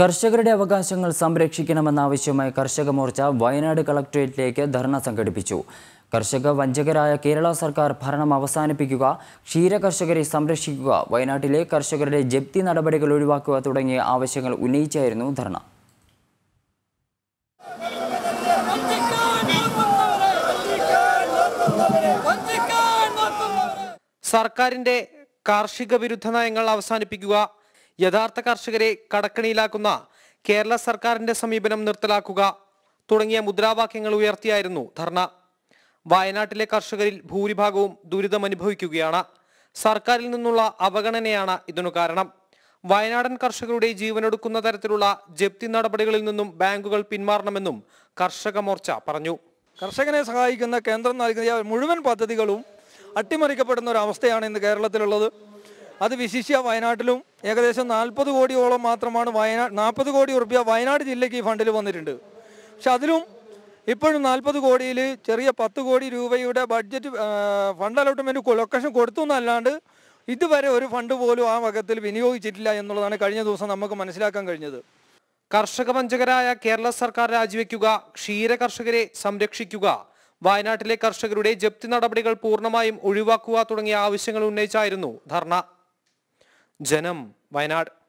കർഷകരുടെ അവകാശങ്ങൾ സംരക്ഷിക്കണമെന്നാവശ്യമായി കർഷക മോർച്ച വയനാട് കളക്ടറേറ്റിലേക്ക് ധർണ സംഘടിപ്പിച്ചു കർഷക വഞ്ചകരായ കേരള സർക്കാർ ഭരണം അവസാനിപ്പിക്കുക ക്ഷീര കർഷകരെ സംരക്ഷിക്കുക വയനാട്ടിലെ കർഷകരുടെ ജപ്തി നടപടികൾ ഒഴിവാക്കുക തുടങ്ങിയ ആവശ്യങ്ങൾ ഉന്നയിച്ചായിരുന്നു ധർണ സർക്കാരിന്റെ കാർഷിക വിരുദ്ധ നയങ്ങൾ അവസാനിപ്പിക്കുക യഥാർത്ഥ കർഷകരെ കടക്കണിയിലാക്കുന്ന കേരള സർക്കാരിന്റെ സമീപനം നിർത്തലാക്കുക തുടങ്ങിയ മുദ്രാവാക്യങ്ങൾ ഉയർത്തിയായിരുന്നു ധർണ വയനാട്ടിലെ കർഷകരിൽ ഭൂരിഭാഗവും ദുരിതമനുഭവിക്കുകയാണ് സർക്കാരിൽ നിന്നുള്ള അവഗണനയാണ് ഇതിനു കാരണം വയനാടൻ കർഷകരുടെ ജീവനൊടുക്കുന്ന തരത്തിലുള്ള ജപ്തി നടപടികളിൽ നിന്നും ബാങ്കുകൾ പിന്മാറണമെന്നും കർഷക മോർച്ച പറഞ്ഞു കർഷകനെ സഹായിക്കുന്ന കേന്ദ്രം നൽകിയ മുഴുവൻ പദ്ധതികളും അട്ടിമറിക്കപ്പെടുന്ന ഒരു അവസ്ഥയാണ് ഇന്ന് കേരളത്തിലുള്ളത് അത് വിശിഷ്യ വയനാട്ടിലും ഏകദേശം നാൽപ്പത് കോടിയോളം മാത്രമാണ് വയനാട് നാൽപ്പത് കോടി ഉറുപ്പ്യ വയനാട് ജില്ലയ്ക്ക് ഈ ഫണ്ടിൽ വന്നിട്ടുണ്ട് പക്ഷെ അതിലും ഇപ്പോഴും നാൽപ്പത് കോടിയിൽ ചെറിയ പത്ത് കോടി രൂപയുടെ ബഡ്ജറ്റ് ഫണ്ട് അലോട്ട്മെൻറ്റ് ലൊക്കേഷൻ കൊടുത്തു എന്നല്ലാണ്ട് ഇതുവരെ ഒരു ഫണ്ട് പോലും ആ വകത്തിൽ വിനിയോഗിച്ചിട്ടില്ല എന്നുള്ളതാണ് കഴിഞ്ഞ ദിവസം നമുക്ക് മനസ്സിലാക്കാൻ കഴിഞ്ഞത് കർഷക വഞ്ചകരായ കേരള സർക്കാർ രാജിവെക്കുക ക്ഷീര കർഷകരെ സംരക്ഷിക്കുക വയനാട്ടിലെ കർഷകരുടെ ജപ്തി നടപടികൾ പൂർണ്ണമായും ഒഴിവാക്കുക തുടങ്ങിയ ആവശ്യങ്ങൾ ഉന്നയിച്ചായിരുന്നു ധർണ why not?